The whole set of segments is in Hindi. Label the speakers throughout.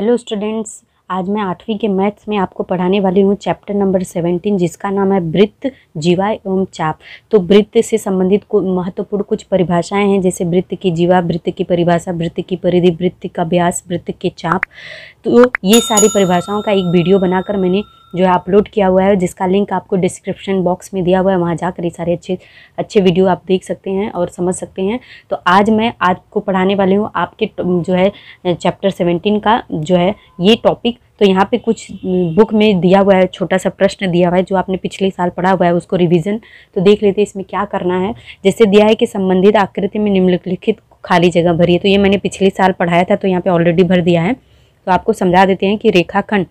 Speaker 1: हेलो स्टूडेंट्स आज मैं आठवीं के मैथ्स में आपको पढ़ाने वाली हूँ चैप्टर नंबर सेवेंटीन जिसका नाम है वृत्त जीवा एवं चाप तो वृत्त से संबंधित महत्वपूर्ण कुछ परिभाषाएं हैं जैसे वृत्त की जीवा वृत्त की परिभाषा वृत्त की परिधि वृत्त का व्यास वृत्त के चाप तो ये सारी परिभाषाओं का एक वीडियो बनाकर मैंने जो है अपलोड किया हुआ है जिसका लिंक आपको डिस्क्रिप्शन बॉक्स में दिया हुआ है वहाँ जाकर ये सारे अच्छे अच्छे वीडियो आप देख सकते हैं और समझ सकते हैं तो आज मैं आपको पढ़ाने वाली हूँ आपके जो है चैप्टर सेवेंटीन का जो है ये टॉपिक तो यहाँ पे कुछ बुक में दिया हुआ है छोटा सा प्रश्न दिया हुआ है जो आपने पिछले साल पढ़ा हुआ है उसको रिविज़न तो देख लेते हैं इसमें क्या करना है जैसे दिया है कि संबंधित आकृति में निम्नलिखित खाली जगह भरी है तो ये मैंने पिछले साल पढ़ाया था तो यहाँ पर ऑलरेडी भर दिया है तो आपको समझा देते हैं कि रेखाखंड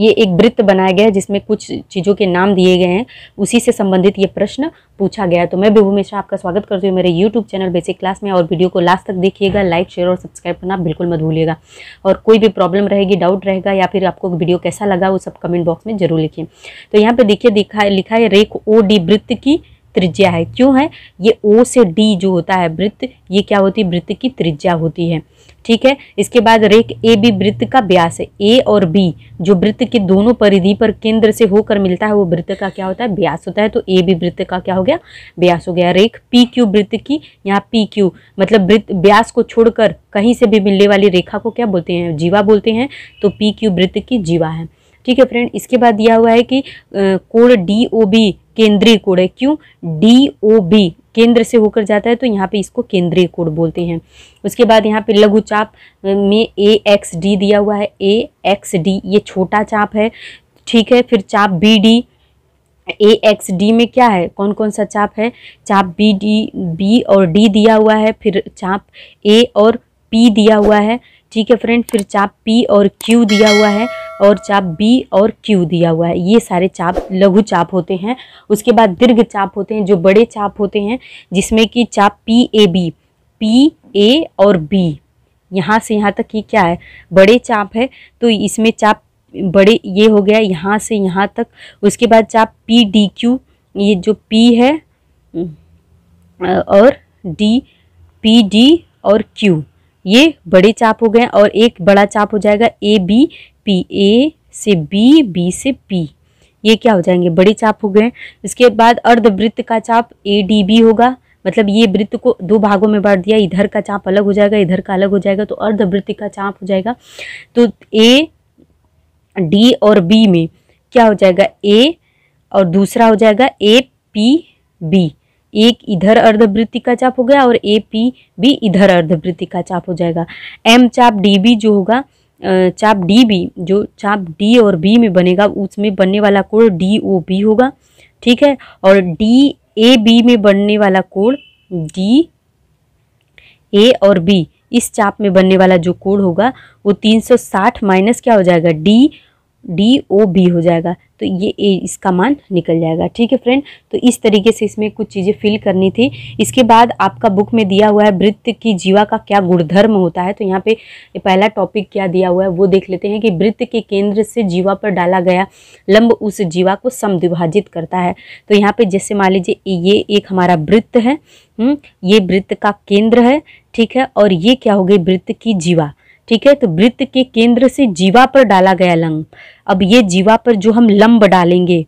Speaker 1: ये एक वृत्त बनाया गया है जिसमें कुछ चीज़ों के नाम दिए गए हैं उसी से संबंधित ये प्रश्न पूछा गया है तो मैं विभू मिश्रा आपका स्वागत करती हूँ मेरे यूट्यूब चैनल बेसिक क्लास में और वीडियो को लास्ट तक देखिएगा लाइक शेयर और सब्सक्राइब करना बिल्कुल मत भूलिएगा और कोई भी प्रॉब्लम रहेगी डाउट रहेगा या फिर आपको वीडियो कैसा लगा वो सब कमेंट बॉक्स में जरूर लिखिए तो यहाँ पर देखिए दिखा लिखा है रेख ओ डी वृत्त की त्रिज्या है क्यों है ये ओ से डी जो होता है वृत्त ये क्या होती है वृत्त की त्रिज्या होती है ठीक है इसके बाद रेख ए बी वृत्त का व्यास है ए और बी जो वृत्त के दोनों परिधि पर केंद्र से होकर मिलता है वो वृत्त का क्या होता है व्यास होता है तो ए बी वृत्त का क्या हो गया व्यास हो गया रेख पी क्यू वृत्त की यहाँ पी क्यू मतलब वृत्त व्यास को छोड़कर कहीं से भी मिलने वाली रेखा को क्या बोलते हैं जीवा बोलते हैं तो पी क्यू वृत्त की जीवा है ठीक है फ्रेंड इसके बाद दिया हुआ है कि कोण डी ओ बी केंद्रीय कोड है क्यों डी ओ बी केंद्र से होकर जाता है तो यहाँ पे इसको केंद्रीय कोड बोलते हैं उसके बाद यहाँ पे लघु चाप में ए एक्स डी दिया हुआ है ए एक्स डी ये छोटा चाप है ठीक है फिर चाप B D A X D में क्या है कौन कौन सा चाप है चाप बी डी बी और डी दिया हुआ है फिर चाप ए और पी दिया हुआ है ठीक है फ्रेंड फिर चाप पी और क्यू दिया हुआ है और चाप बी और क्यू दिया हुआ है ये सारे चाप लघु चाप होते हैं उसके बाद दीर्घ चाप होते हैं जो बड़े चाप होते हैं जिसमें कि चाप P A B P A और बी यहाँ से यहाँ तक ये क्या है बड़े चाप है तो इसमें चाप बड़े ये हो गया यहाँ से यहाँ तक उसके बाद चाप पी डी क्यू ये जो पी है और डी पी डी और क्यू ये बड़े चाप हो गए और एक बड़ा चाप हो जाएगा ए बी पी ए से बी बी से पी ये क्या हो जाएंगे बड़े चाप हो गए इसके बाद अर्धवृत्त का चाप ए डी बी होगा मतलब ये वृत्त को दो भागों में बांट दिया इधर का चाप अलग हो जाएगा इधर का अलग हो जाएगा तो अर्धवृत्त का चाप हो जाएगा तो ए डी और बी में क्या हो जाएगा ए और दूसरा हो जाएगा ए पी बी एक इधर अर्धवृत्ति का चाप हो गया और ए पी बी इधर अर्धवृत्ति का चाप हो जाएगा एम चाप डी बी जो होगा चाप डी बी जो चाप डी और बी में बनेगा उसमें बनने वाला कोण डी ओ बी होगा ठीक है और डी ए बी में बनने वाला कोण डी ए और बी इस चाप में बनने वाला जो कोण होगा वो 360 माइनस क्या हो जाएगा डी डी ओ बी हो जाएगा तो ये इसका मान निकल जाएगा ठीक है फ्रेंड तो इस तरीके से इसमें कुछ चीज़ें फिल करनी थी इसके बाद आपका बुक में दिया हुआ है वृत्त की जीवा का क्या गुणधर्म होता है तो यहाँ पे पहला टॉपिक क्या दिया हुआ है वो देख लेते हैं कि वृत्त के केंद्र से जीवा पर डाला गया लंब उस जीवा को समद्विभाजित करता है तो यहाँ पर जैसे मान लीजिए ये एक हमारा वृत्त है हम्म, ये वृत्त का केंद्र है ठीक है और ये क्या हो गई वृत्त की जीवा ठीक है तो वृत्त के केंद्र से जीवा पर डाला गया लंब अब ये जीवा पर जो हम लंब डालेंगे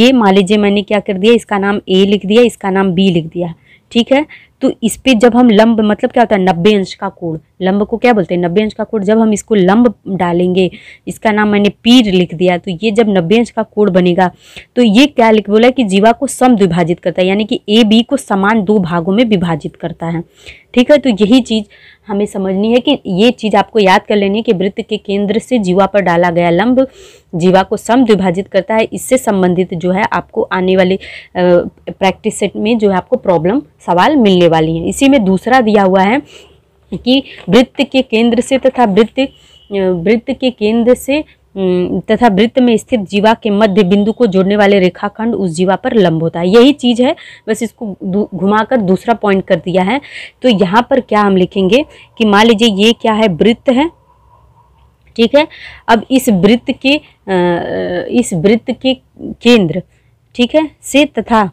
Speaker 1: ये मान लीजिए मैंने क्या कर दिया इसका नाम ए लिख दिया इसका नाम बी लिख दिया ठीक है तो इस पर जब हम लंब मतलब क्या होता है नब्बे अंश का कोण लंब को क्या बोलते हैं नब्बे अंश का कोण जब हम इसको लंब डालेंगे इसका नाम मैंने पीर लिख दिया तो ये जब नब्बे अंश का कोण बनेगा तो ये क्या लिख बोला कि जीवा को सम विभाजित करता है यानी कि ए बी को समान दो भागों में विभाजित करता है ठीक है तो यही चीज़ हमें समझनी है कि ये चीज़ आपको याद कर लेनी है कि वृत्त के केंद्र से जीवा पर डाला गया लंब जीवा को सम विभाजित करता है इससे संबंधित जो है आपको आने वाले प्रैक्टिस सेट में जो है आपको प्रॉब्लम सवाल मिलने वाली है इसी में दूसरा दिया हुआ है कि वृत्त के केंद्र से तथा वृत्त वृत्त के केंद्र से हम्म, तथा वृत्त में स्थित जीवा के मध्य बिंदु को जोड़ने वाले रेखाखंड उस जीवा पर लंब होता है यही चीज़ है बस इसको घुमाकर दूसरा पॉइंट कर दिया है तो यहाँ पर क्या हम लिखेंगे कि मान लीजिए ये क्या है वृत्त है ठीक है अब इस वृत्त के इस वृत्त के केंद्र ठीक है से तथा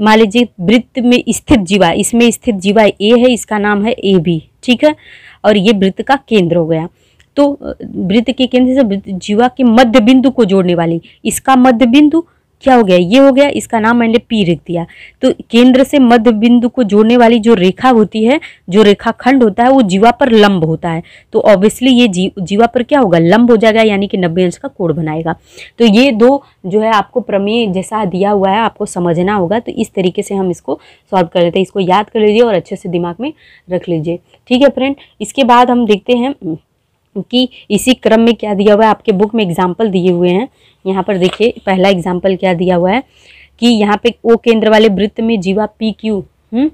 Speaker 1: मान लीजिए वृत्त में स्थित जीवा इसमें स्थित जीवा ए है इसका नाम है ए बी ठीक है और ये वृत्त का केंद्र हो गया तो वृत्त के केंद्र से जीवा के मध्य बिंदु को जोड़ने वाली इसका मध्य बिंदु क्या हो गया ये हो गया इसका नाम मैंने पी रख दिया तो केंद्र से मध्य बिंदु को जोड़ने वाली जो रेखा होती है जो रेखा खंड होता है वो जीवा पर लंब होता है तो ऑब्वियसली ये जी, जीवा पर क्या होगा लंब हो जाएगा यानी कि नब्बे अंश का कोण बनाएगा तो ये दो जो है आपको प्रमेय जैसा दिया हुआ है आपको समझना होगा तो इस तरीके से हम इसको सॉल्व कर लेते हैं इसको याद कर लीजिए और अच्छे से दिमाग में रख लीजिए ठीक है फ्रेंड इसके बाद हम देखते हैं कि इसी क्रम में क्या दिया हुआ है आपके बुक में एग्जाम्पल दिए हुए हैं यहाँ पर देखिए पहला एग्जाम्पल क्या दिया हुआ है कि यहाँ पे ओ केंद्र वाले वृत्त में जीवा पी क्यू हम्म,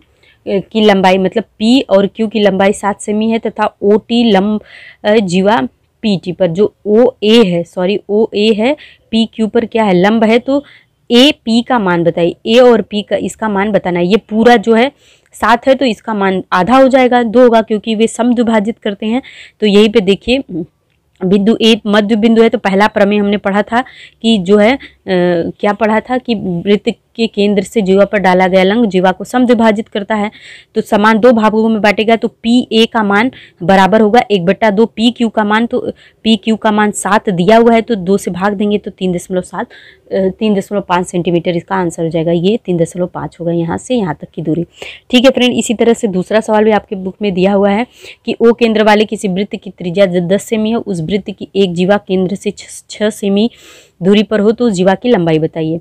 Speaker 1: की लंबाई मतलब पी और क्यू की लंबाई सात सेमी है तथा ओ टी लंब जीवा पी टी पर जो ओ ए है सॉरी ओ ए है पी क्यू पर क्या है लंब है तो ए पी का मान बताइए ए और पी का इसका मान बताना है ये पूरा जो है सात है तो इसका मान आधा हो जाएगा दो होगा क्योंकि वे सम विभाजित करते हैं तो यहीं पे देखिए बिंदु ए मध्य बिंदु है तो पहला प्रमेय हमने पढ़ा था कि जो है आ, क्या पढ़ा था कि वृत्त के केंद्र से जीवा पर डाला गया लंग जीवा को सम विभाजित करता है तो समान दो भागों में बांटेगा तो पी ए का मान बराबर होगा एक बट्टा दो पी क्यू का मान तो पी क्यू का मान सात दिया हुआ है तो दो से भाग देंगे तो तीन दशमलव सात तीन दशमलव पाँच सेंटीमीटर इसका आंसर हो जाएगा ये तीन दशमलव पाँच होगा यहाँ से यहाँ तक की दूरी ठीक है फ्रेंड इसी तरह से दूसरा सवाल भी आपके बुक में दिया हुआ है कि ओ केंद्र वाले किसी वृत्त की त्रिज्या दस सेमी है उस वृत्त की एक जीवा केंद्र से छः सेमी दूरी पर हो तो उस जीवा की लंबाई बताइए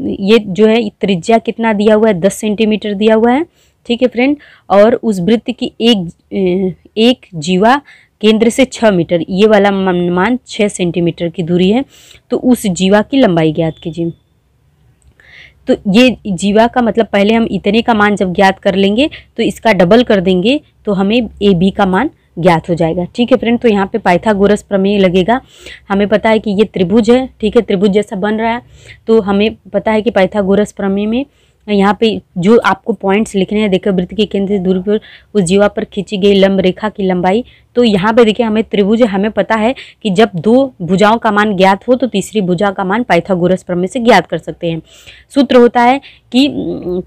Speaker 1: ये जो है त्रिज्या कितना दिया हुआ है दस सेंटीमीटर दिया हुआ है ठीक है फ्रेंड और उस वृत्त की एक एक जीवा केंद्र से छः मीटर ये वाला मान छः सेंटीमीटर की दूरी है तो उस जीवा की लंबाई ज्ञात कीजिए तो ये जीवा का मतलब पहले हम इतने का मान जब ज्ञात कर लेंगे तो इसका डबल कर देंगे तो हमें ए बी का मान ज्ञात हो जाएगा ठीक है फ्रेंड तो यहाँ पे पाइथागोरस प्रमेय लगेगा हमें पता है कि ये त्रिभुज है ठीक है त्रिभुज जैसा बन रहा है तो हमें पता है कि पाइथागोरस प्रमेय में यहाँ पे जो आपको पॉइंट्स लिखने हैं देखो वृत्त के केंद्र से दूरी पर उस जीवा पर खींची गई लंब रेखा की लंबाई तो यहाँ पे देखिए हमें त्रिभुज हमें पता है कि जब दो भुजाओं का मान ज्ञात हो तो तीसरी भुजा का मान पाइथागोरस प्रमेय से ज्ञात कर सकते हैं सूत्र होता है कि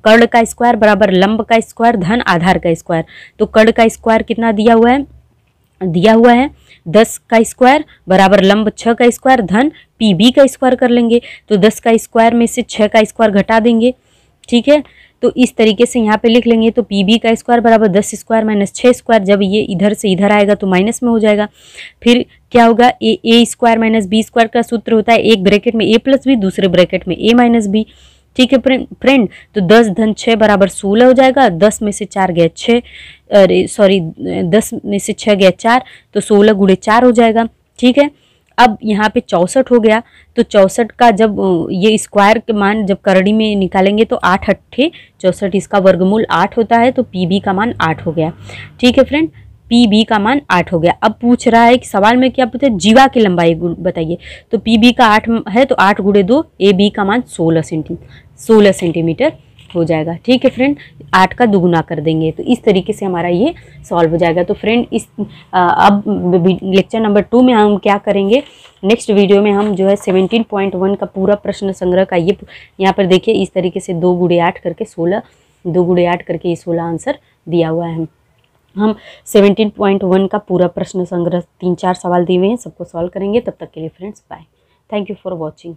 Speaker 1: कर्ण का स्क्वायर बराबर लंब का स्क्वायर धन आधार का स्क्वायर तो कर्ण का स्क्वायर कितना दिया हुआ है दिया हुआ है दस का स्क्वायर बराबर लंब छः का स्क्वायर धन पी बी का स्क्वायर कर लेंगे तो दस का स्क्वायर में से छः का स्क्वायर घटा देंगे ठीक है तो इस तरीके से यहाँ पे लिख लेंगे तो पी बी का स्क्वायर बराबर दस स्क्वायर माइनस छः स्क्वायर जब ये इधर से इधर आएगा तो माइनस में हो जाएगा फिर क्या होगा A A square minus B square का सूत्र होता है एक ब्रैकेट में ए प्लस बी दूसरे ब्रैकेट में ए माइनस बी ठीक है फ्रेंड तो दस धन छः बराबर सोलह हो जाएगा दस में से चार गया छः अरे सॉरी दस में से छः गया चार तो सोलह गुड़े चार हो जाएगा ठीक है अब यहाँ पे चौंसठ हो गया तो चौंसठ का जब ये स्क्वायर के मान जब करड़ी में निकालेंगे तो आठ अट्ठे चौंसठ इसका वर्गमूल आठ होता है तो पी बी का मान आठ हो गया ठीक है फ्रेंड पी बी का मान आठ हो गया अब पूछ रहा है कि सवाल में क्या पूछा जीवा की लंबाई बताइए तो पी बी का आठ है तो आठ गुड़े दो ए बी का मान सोलह सेंटीमीटर सोलह सेंटीमीटर हो जाएगा ठीक है फ्रेंड आठ का दुगुना कर देंगे तो इस तरीके से हमारा ये सॉल्व हो जाएगा तो फ्रेंड इस आ, अब लेक्चर नंबर टू में हम क्या करेंगे नेक्स्ट वीडियो में हम जो है सेवेंटीन पॉइंट वन का पूरा प्रश्न संग्रह का ये यहाँ पर देखिए इस तरीके से दो गुड़े आठ करके सोलह दो गुड़े आठ करके ये सोलह आंसर दिया हुआ है हम सेवेंटीन पॉइंट वन का पूरा प्रश्न संग्रह तीन चार सवाल दिए हुए हैं सबको सॉल्व करेंगे तब तक के लिए friends bye thank you for watching